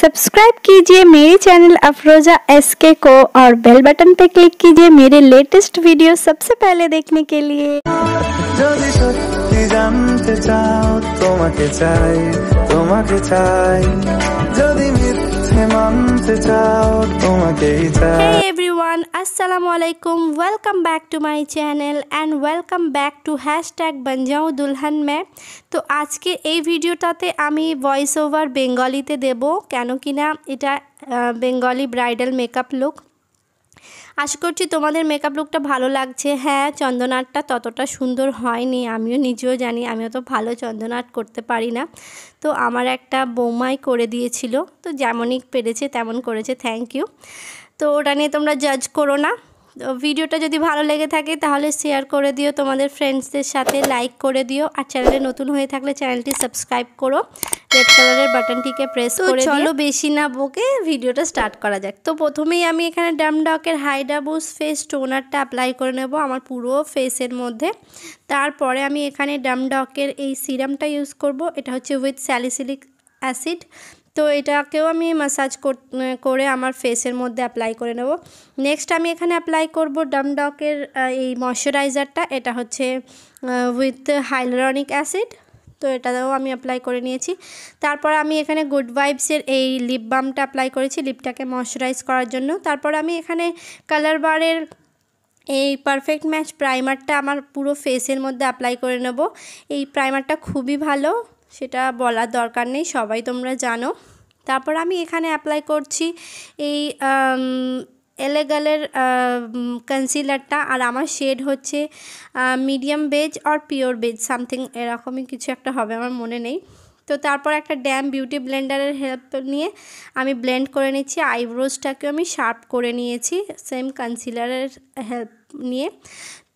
subscribe कीजिए मेरे channel अफरोजा SK को और बेल बटन पे क्लिक कीजिए मेरे लेटेस्ट वीडियो सबसे पहले देखने के लिए যদি সত্যি আসসালামু আলাইকুম welcome back to my channel and welcome back to hashtag বঞ্জাও দুলহান ম্যা তো আজকে এই ভিডিওটাতে আমি ভয়েস ওভার বেঙ্গলিতে দেব কেন কি না এটা বেঙ্গলি ব্রাইডাল মেকআপ লুক আশা করছি তোমাদের মেকআপ লুকটা ভালো লাগছে হ্যাঁ চন্দনাটটা ততটা সুন্দর হয়নি আমিও নিজেও জানি আমিও তো ভালো চন্দনাট করতে পারি না তো আমার একটা বৌমাই করে দিয়েছিল তো যেমনই পেরেছে তেমন করেছে থ্যাংক ইউ তো ওটা নিয়ে তোমরা জাজ করো না ভিডিওটা যদি ভালো লেগে থাকে তাহলে শেয়ার করে দিও তোমাদের ফ্রেন্ডসদের সাথে লাইক করে দিও আর চ্যানেলে নতুন হয়ে থাকলে চ্যানেলটি সাবস্ক্রাইব করো রেড কালারের বাটনটিকে প্রেস করে চলো বেশি না বকে ভিডিওটা স্টার্ট করা যাক তো প্রথমেই আমি এখানে ড্যামডকের হাইডাবুস ফেস টোনারটা অ্যাপ্লাই করে নেব আমার পুরো ফেসের মধ্যে তারপরে আমি এখানে ড্যামডকের এই সিরামটা ইউজ করব এটা হচ্ছে উইথ স্যালিসিলিক অ্যাসিড তো এটাকেও আমি ম্যাসাজ করে আমার ফেসের মধ্যে অ্যাপ্লাই করে নেব নেক্সট আমি এখানে অ্যাপ্লাই করব ডামডকের এই ময়শ্চারাইজারটা এটা হচ্ছে উইথ হাইলোরনিক অ্যাসিড তো এটাও আমি অ্যাপ্লাই করে নিয়েছি তারপর আমি এখানে গুড ভাইবসের এই লিপ বামটা অ্যাপ্লাই করেছি লিপটাকে ময়শ্চারাইজ করার জন্য তারপর আমি এখানে কালার বারের এই পারফেক্ট ম্যাচ প্রাইমারটা আমার পুরো ফেসের মধ্যে অ্যাপ্লাই করে নেব এই প্রাইমারটা খুবই ভালো সেটা বলার দরকার নেই সবাই তোমরা জানো তারপর আমি এখানে অ্যাপ্লাই করছি এই এলেগালের কনসিলারটা আর আমার শেড হচ্ছে মিডিয়াম বেজ আর পিওর বেজ সামথিং এরকমই কিছু একটা হবে আমার মনে নেই তো তারপর একটা ড্যাম বিউটি ব্লেন্ডারের হেল্প নিয়ে আমি ব্লেন্ড করে নিচ্ছি আইব্রোজটাকেও আমি শার্প করে নিয়েছি সেম কনসিলারের হেল্প নিয়ে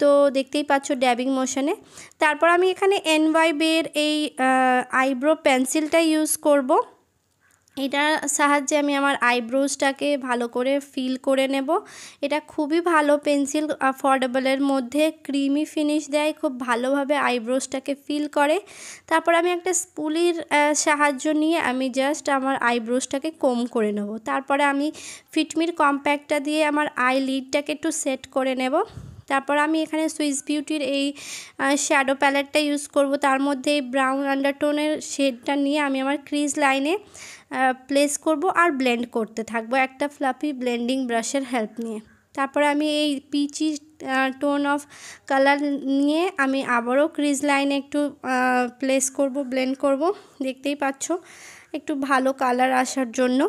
তো দেখতেই পাচ্ছ ড্যাবিং মোশনে তারপর আমি এখানে এনওয়াইবের এই আইব্রো পেন্সিলটা ইউজ করবো এটার সাহায্যে আমি আমার আইব্রোজটাকে ভালো করে ফিল করে নেব এটা খুবই ভালো পেন্সিল অ্যাফোর্ডেবলের মধ্যে ক্রিমি ফিনিশ দেয় খুব ভালোভাবে আইব্রোজটাকে ফিল করে তারপর আমি একটা স্পুলির সাহায্য নিয়ে আমি জাস্ট আমার আইব্রোজটাকে কম করে নেব তারপরে আমি ফিটমির কম্প্যাক্টটা দিয়ে আমার আই লিডটাকে একটু সেট করে নেব তারপর আমি এখানে সুইস বিউটির এই শ্যাডো প্যালেটটা ইউজ করব তার মধ্যে এই ব্রাউন আন্ডারটোনের শেডটা নিয়ে আমি আমার ক্রিজ লাইনে প্লেস করব আর ব্লেন্ড করতে থাকবো একটা ফ্লাফি ব্লেন্ডিং ব্রাশের হেল্প নিয়ে তারপরে আমি এই পিচি টোন অফ কালার নিয়ে আমি আবারও ক্রিজ লাইনে একটু প্লেস করব ব্লেন্ড করব দেখতেই পাচ্ছ একটু ভালো কালার আসার জন্য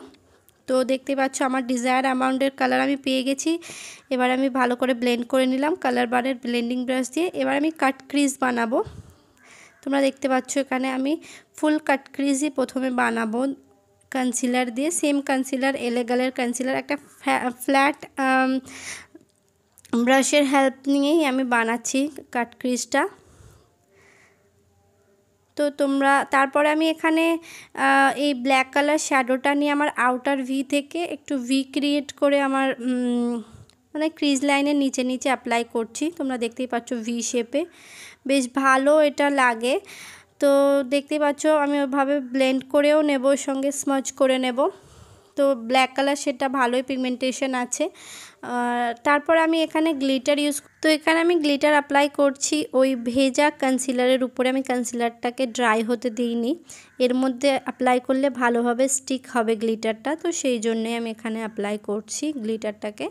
তো দেখতে পাচ্ছ আমার ডিজায়ার অ্যামাউন্টের কালার আমি পেয়ে গেছি এবার আমি ভালো করে ব্লেন্ড করে নিলাম কালার বারের ব্লেন্ডিং ব্রাশ দিয়ে এবার আমি কাট ক্রিজ বানাবো তোমরা দেখতে পাচ্ছ এখানে আমি ফুল কাট ক্রিজই প্রথমে বানাবো কনসিলার দিয়ে সেম কনসিলার এলেগালের কনসিলার একটা ফ্ল্যাট ব্রাশের হেল্প নিয়েই আমি বানাচ্ছি কাট ক্রিজটা তো তোমরা তারপরে আমি এখানে এই ব্ল্যাক কালার শ্যাডোটা নিয়ে আমার আউটার ভি থেকে একটু ভি ক্রিয়েট করে আমার মানে ক্রিজ লাইনের নিচে নিচে অ্যাপ্লাই করছি তোমরা দেখতেই পাচ্ছ ভি শেপে বেশ ভালো এটা লাগে তো দেখতেই পাচ্ছ আমি ওভাবে ব্লেন্ড করেও নেব সঙ্গে স্মাচ করে নেব তো ব্ল্যাক কালার সেটা ভালোই পিগমেন্টেশন আছে তারপর আমি এখানে গ্লিটার ইউজ তো এখানে আমি গ্লিটার অ্যাপ্লাই করছি ওই ভেজা কনসিলারের উপরে আমি কনসিলারটাকে ড্রাই হতে দিইনি এর মধ্যে অ্যাপ্লাই করলে ভালোভাবে স্টিক হবে গ্লিটারটা তো সেই জন্যই আমি এখানে অ্যাপ্লাই করছি গ্লিটারটাকে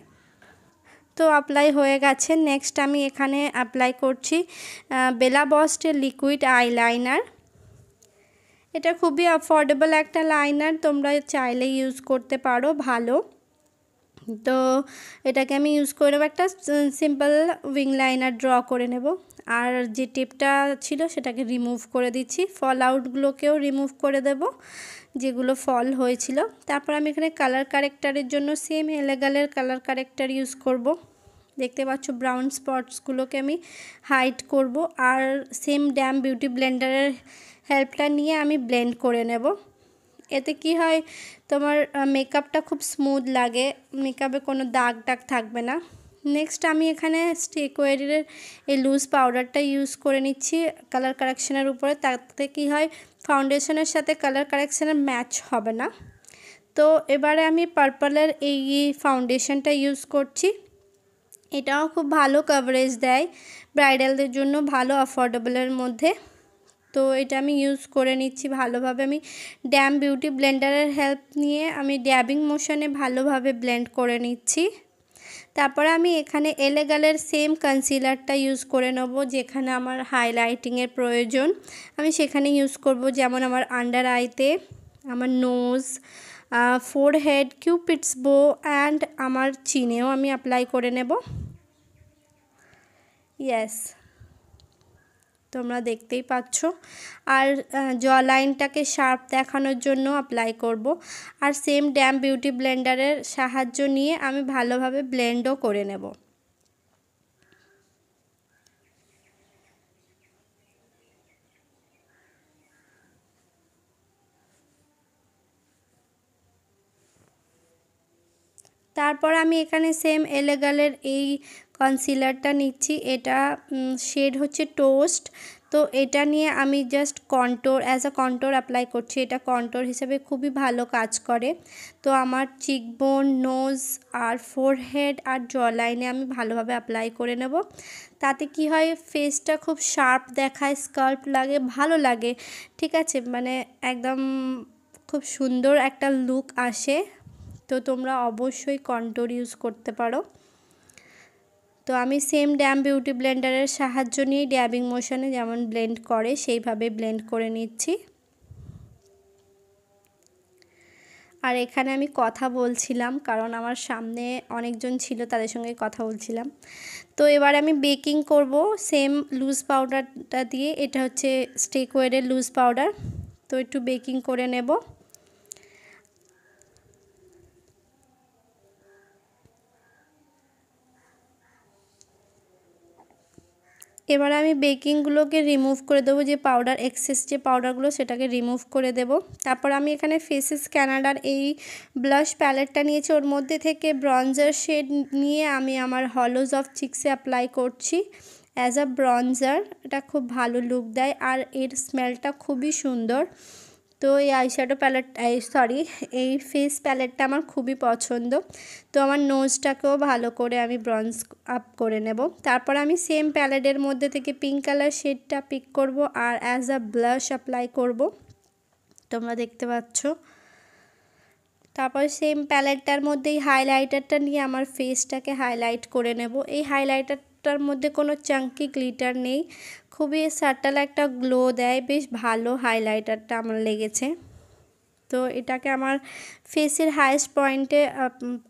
তো অ্যাপ্লাই হয়ে গেছে নেক্সট আমি এখানে অ্যাপ্লাই করছি বেলা বস্টের লিকুইড আইলাইনার এটা খুবই অ্যাফোর্ডেবল একটা লাইনার তোমরা চাইলে ইউজ করতে পারো ভালো তো এটাকে আমি ইউজ করে নেবো একটা সিম্পল উইং লাইনার ড্র করে নেব আর যে টিপটা ছিল সেটাকে রিমুভ করে দিচ্ছি ফল আউটগুলোকেও রিমুভ করে দেব যেগুলো ফল হয়েছিল তারপর আমি এখানে কালার কারেক্টারের জন্য সেম এলেগালের কালার কারেক্টার ইউজ করব দেখতে পাচ্ছ ব্রাউন স্পটসগুলোকে আমি হাইট করব আর সেম ড্যাম বিউটি ব্লেন্ডারের হেল্পটা নিয়ে আমি ব্লেন্ড করে নেব এতে কি হয় তোমার মেকআপটা খুব স্মুথ লাগে মেকআপে কোনো দাগ টাগ থাকবে না নেক্সট আমি এখানে স্টেকোয়ারের এই লুজ পাউডারটা ইউজ করে নিচ্ছি কালার কারেকশানের উপরে তাতে কি হয় ফাউন্ডেশনের সাথে কালার কারেকশানের ম্যাচ হবে না তো এবারে আমি পার্পলের এই ফাউন্ডেশনটা ইউজ করছি এটাও খুব ভালো কাভারেজ দেয় ব্রাইডালদের জন্য ভালো অ্যাফোর্ডেবলের মধ্যে তো এটা আমি ইউজ করে নিচ্ছি ভালোভাবে আমি ড্যাম বিউটি ব্লেন্ডারের হেল্প নিয়ে আমি ড্যাবিং মোশনে ভালোভাবে ব্লেন্ড করে নিচ্ছি তারপরে আমি এখানে এলেগালের সেম কনসিলারটা ইউজ করে নেব যেখানে আমার হাইলাইটিংয়ের প্রয়োজন আমি সেখানে ইউজ করব যেমন আমার আন্ডার আইতে আমার নোজ ফোর হেড কিউপিটস বো অ্যান্ড আমার চিনেও আমি অ্যাপ্লাই করে নেব ইয়েস তোমরা দেখতেই পাচ্ছ আর জ লাইনটাকে শার্প দেখানোর জন্য অ্যাপ্লাই করব আর সেম ড্যাম বিউটি ব্লেন্ডারের সাহায্য নিয়ে আমি ভালোভাবে ব্লেন্ডও করে নেবো তারপর আমি এখানে সেম এলেগালের এই কনসিলারটা নিচ্ছি এটা শেড হচ্ছে টোস্ট তো এটা নিয়ে আমি just contour as a contour apply করছি এটা কন্টোর হিসেবে খুবই ভালো কাজ করে তো আমার চিকবোন নোজ আর ফোরহেড আর জলাইনে আমি ভালোভাবে অ্যাপ্লাই করে নেব তাতে কি হয় ফেসটা খুব শার্প দেখায় স্কাল্প লাগে ভালো লাগে ঠিক আছে মানে একদম খুব সুন্দর একটা লুক আসে তো তোমরা অবশ্যই কন্টোর ইউজ করতে পারো তো আমি সেম ড্যাম বিউটি ব্লেন্ডারের সাহায্য নিয়ে ড্যাবিং মোশনে যেমন ব্লেন্ড করে সেইভাবে ব্লেন্ড করে নিচ্ছি আর এখানে আমি কথা বলছিলাম কারণ আমার সামনে অনেকজন ছিল তাদের সঙ্গে কথা বলছিলাম তো এবার আমি বেকিং করব সেম লুজ পাউডারটা দিয়ে এটা হচ্ছে স্টেকওয়েডের লুজ পাউডার তো একটু বেকিং করে নেব এবার আমি বেকিংগুলোকে রিমুভ করে দেবো যে পাউডার এক্সেস যে পাউডারগুলো সেটাকে রিমুভ করে দেব তারপর আমি এখানে ফেসেস ক্যানাডার এই ব্লাশ প্যালেটটা নিয়েছি ওর মধ্যে থেকে ব্রঞ্জার শেড নিয়ে আমি আমার হলোজ অফ চিক্সে অ্যাপ্লাই করছি অ্যাজ আ ব্রঞ্জার এটা খুব ভালো লুক দেয় আর এর স্মেলটা খুবই সুন্দর তো এই শ্যাডো প্যালেট সরি এই ফেস প্যালেটটা আমার খুবই পছন্দ তো আমার নোজটাকেও ভালো করে আমি ব্রঞ্জ আপ করে নেব তারপর আমি সেম প্যালেটের মধ্যে থেকে পিঙ্ক কালার শেডটা পিক করব আর অ্যাজ আ ব্লাশ অ্যাপ্লাই করব তোমরা দেখতে পাচ্ছ তারপর সেম প্যালেটটার মধ্যে এই হাইলাইটারটা নিয়ে আমার ফেসটাকে হাইলাইট করে নেব এই হাইলাইটার শার্টটার মধ্যে কোনো চাঙ্কি গ্লিটার নেই খুবই শার্টটার একটা গ্লো দেয় বেশ ভালো হাইলাইটারটা আমার লেগেছে তো এটাকে আমার ফেসের হায়েস্ট পয়েন্টে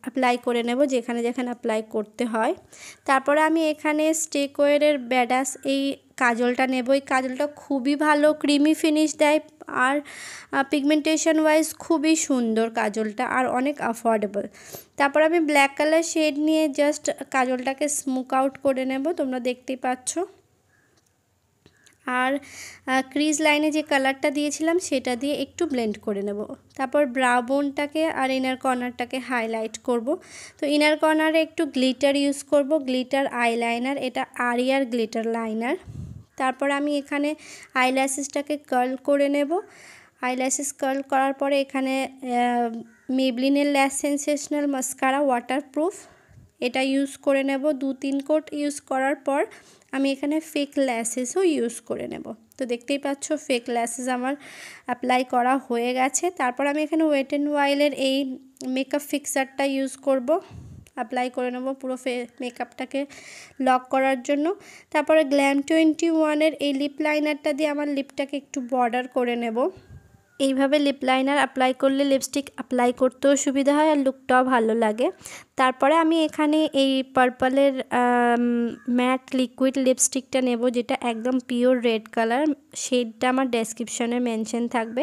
অ্যাপ্লাই করে নেব যেখানে যেখানে অ্যাপ্লাই করতে হয় তারপরে আমি এখানে স্টেকওয়েরের ব্যাডাস এই কাজলটা নেব এই কাজলটা খুবই ভালো ক্রিমি ফিনিশ দেয় আর পিগমেন্টেশন ওয়াইজ খুবই সুন্দর কাজলটা আর অনেক অ্যাফোর্ডেবল তারপর আমি ব্ল্যাক কালার শেড নিয়ে জাস্ট কাজলটাকে স্মুক আউট করে নেব তোমরা দেখতেই পাচ্ছ আর ক্রিজ লাইনে যে কালারটা দিয়েছিলাম সেটা দিয়ে একটু ব্লেন্ড করে নেব তারপর ব্রাউনটাকে আর ইনার কর্নারটাকে হাইলাইট করব তো ইনার কর্নারে একটু গ্লিটার ইউজ করব গ্লিটার আইলাইনার এটা আরিয়ার গ্লিটার লাইনার তারপর আমি এখানে আইল্যাসেসটাকে কার্ল করে নেব আইল্যাসেস কার্ল করার পরে এখানে মেবলিনের ল্যাস সেন্সেশনাল মাস্কারা ওয়াটারপ্রুফ এটা ইউজ করে নেব দু তিন কোট ইউজ করার পর আমি এখানে ফেক ল্যাসেসও ইউজ করে নেব তো দেখতেই পাচ্ছ ফেক ল্যাসেস আমার অ্যাপ্লাই করা হয়ে গেছে তারপর আমি এখানে ওয়েট অ্যান্ড ওয়াইলের এই মেকআপ ফিক্সারটা ইউজ করব অ্যাপ্লাই করে নেবো পুরো ফে মেকআপটাকে লক করার জন্য তারপরে গ্ল্যাম টোয়েন্টি ওয়ানের এই লিপ লাইনারটা দিয়ে আমার লিপটাকে একটু বর্ডার করে নেব এইভাবে লিপ লাইনার অ্যাপ্লাই করলে লিপস্টিক অ্যাপ্লাই করতেও সুবিধা হয় আর লুকটাও ভালো লাগে তারপরে আমি এখানে এই পার্পলের ম্যাট লিকুইড লিপস্টিকটা নেব যেটা একদম পিওর রেড কালার শেডটা আমার ডেসক্রিপশনে মেনশন থাকবে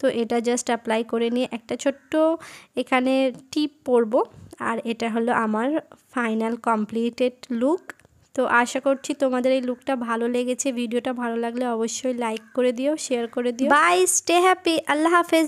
তো এটা জাস্ট অ্যাপ্লাই করে নিয়ে একটা ছোট্ট এখানে টিপ পরবো আর এটা হলো আমার ফাইনাল কমপ্লিটেড লুক তো আশা করছি তোমাদের এই লুকটা ভালো লেগেছে ভিডিওটা ভালো লাগলে অবশ্যই লাইক করে দিও শেয়ার করে দিও বাই স্টে হ্যাপি আল্লাহ হাফেজ